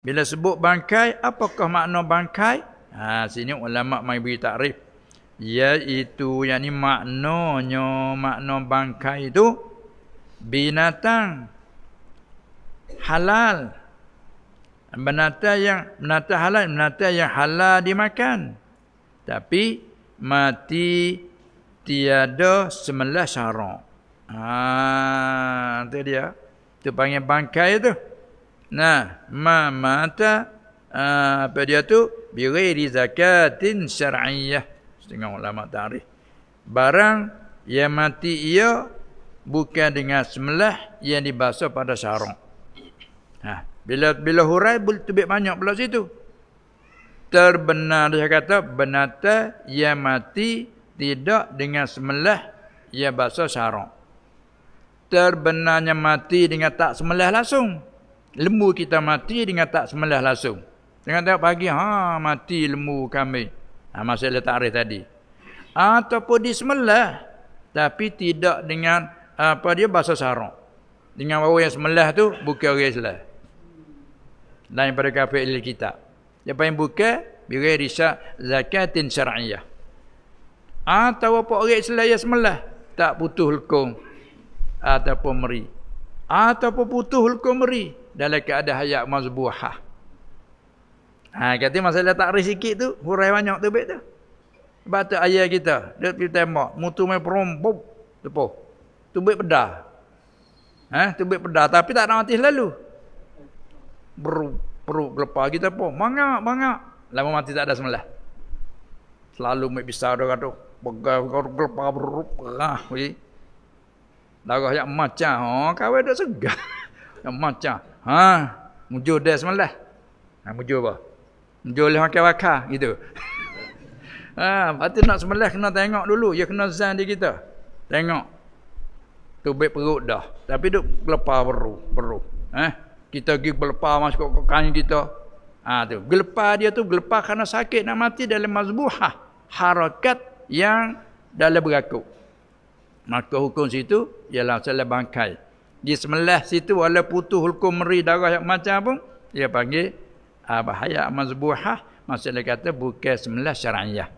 Bila sebut bangkai, apakah makna bangkai? Ha, sini ulama mai beri takrif. Iaitu yang ni maknanya makna bangkai itu binatang halal. Binatang yang binatang halal, binatang yang halal dimakan. Tapi mati tiada semelah syarak. Ha, itu dia. Itu panggil bangkai tu. Nah, ma mata ah, apa dia tu? Bighairi zakatin syar'iyyah. Setengah ulama tarikh. Barang yang mati ia bukan dengan semelah yang dibasa pada sarong. Ha, bila bila hurai boleh tubik banyak pula situ. Terbenar dia kata benata yang mati tidak dengan semelah yang basah sarong. Terbenarnya mati dengan tak semelah langsung lembu kita mati dengan tak semelah langsung. Dengan tak pagi, ha mati lembu kami. Ha, masalah takrif tadi. Ataupun di semelah. Tapi tidak dengan apa dia bahasa sarong. Dengan orang yang semelah tu buka orang Islam. Lain pada kafir ilmu kita. Dia paling buka, bila risak zakatin syar'iyah. Atau apa orang Islam yang semelah. Tak putus hukum. Ataupun meri. Ataupun putus hukum meri dalam keadaan hayat mazbuhah. Ha, kata masalah tak sikit tu, hurai banyak tu baik tu. Sebab tu ayah kita, dia pergi tembak, mutu main perum, bup, tepuk. Tu baik pedah. Ha, tu baik pedah, tapi tak nak mati selalu. Beru, beru, kelepar kita pun, mangak, mangak. Lama mati tak ada semula. Selalu baik pisau dia kata, pegah, kelepar, beru, perah. Darah yang macam, oh, kau dia segar. yang macam ha mujur dah semalas ha mujur apa mujur leh makan wakar gitu ha patut nak semalas kena tengok dulu ya kena zan dia kita tengok tu baik perut dah tapi duk kelepar perut peru, eh ha? kita pergi kelepar masuk ke kain kita ha tu kelepar dia tu kelepar kerana sakit nak mati dalam mazbuhah harakat yang dalam berakuk maka hukum situ ialah salah bangkai di semelah situ wala putuh hukum meri darah yang macam pun dia panggil abahaya ah, mazbuhah maksudnya kata bukan semelah syar'iyah.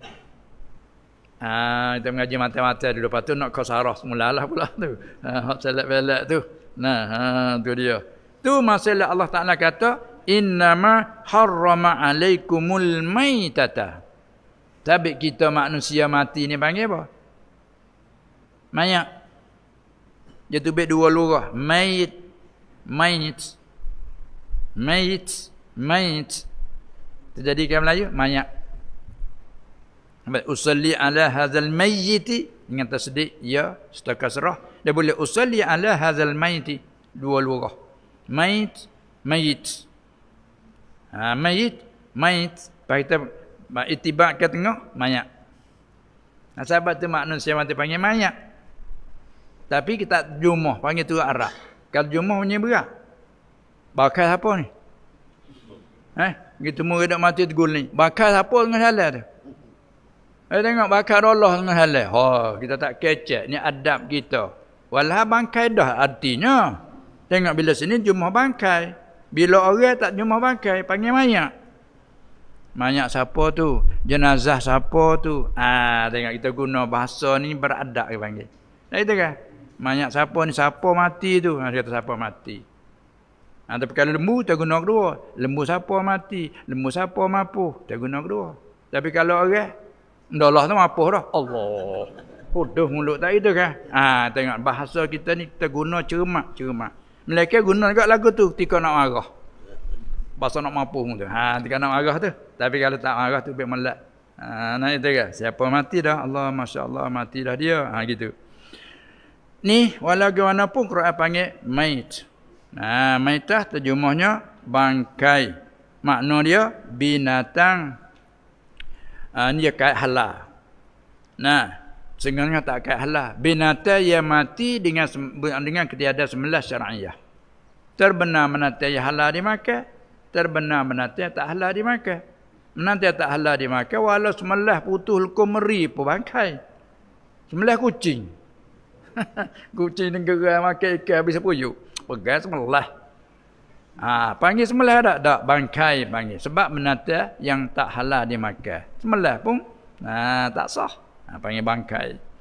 Ha, ah, kita mengaji mata-mata dulu lepas tu nak kosarah semula lah pula tu. Ah, ha, selat belak tu. Nah, ha, tu dia. Tu masalah Allah Ta'ala kata, inna ma harrama alaikumul maitata. Tabik kita manusia mati ni panggil apa? Mayak dia tubik dua lurah mayit mayit mayit mayit terjadi ke Melayu mayat usalli ala hadzal mayyit dengan tersedih ya serta kasrah dia boleh usalli ala hadzal mayyit dua lurah mayit mayit ha mayit mayit baita ba itibak ke tengah mayat Nah, sahabat tu maknun siapa tu panggil mayat. Tapi kita jumuh panggil tu arah. Kalau jumuh punya berat. Bakal apa ni? Eh, gitu mu redak mati tegul ni. Bakal apa dengan salah tu? Eh tengok bakal Allah dengan salah. Ha, oh, kita tak kecek ni adab kita. Walah bangkai dah artinya. Tengok bila sini jumuh bangkai. Bila orang tak jumuh bangkai panggil mayat. Mayat siapa tu? Jenazah siapa tu? Ah, ha, tengok kita guna bahasa ni beradab ke panggil. Nah itu kan? Banyak siapa ni, siapa mati tu? Ha, dia kata siapa mati. Ha, tapi kalau lembu, tak guna kedua. Lembu siapa mati? Lembu siapa mampu? Tak guna kedua. Tapi kalau orang, dah lah tu mampu dah. Allah. Hodoh mulut tak itu kan? Ha, tengok bahasa kita ni, kita guna cermat, cermat. Mereka guna juga lagu tu tika nak marah. Bahasa nak mampu pun tu. Ha, tika nak marah tu. Tapi kalau tak marah tu, biar melak. Ha, nak itu kan? Siapa mati dah? Allah, Masya Allah, mati dah dia. Ha, gitu. Ni walau gimana pun Quran panggil mait. Nah, maitah terjemahnya bangkai. Makna dia binatang. Ah uh, ni kait halal. Nah, sebenarnya tak kait halal. Binatang yang mati dengan dengan ketiada sembelah syar'iah. Terbenar menata yang halal dimakan, terbenar menata tak halal dimakan. Menata tak halal dimakan walau sembelah putus hukum meri pun bangkai. Sembelah kucing. Kucing negara makan ikan habis sepuyuk. Pegas semelah. Ha, panggil semelah tak? Tak. Bangkai panggil. Sebab menata yang tak halal dimakan. Semelah pun ha, tak sah. Ha, panggil bangkai.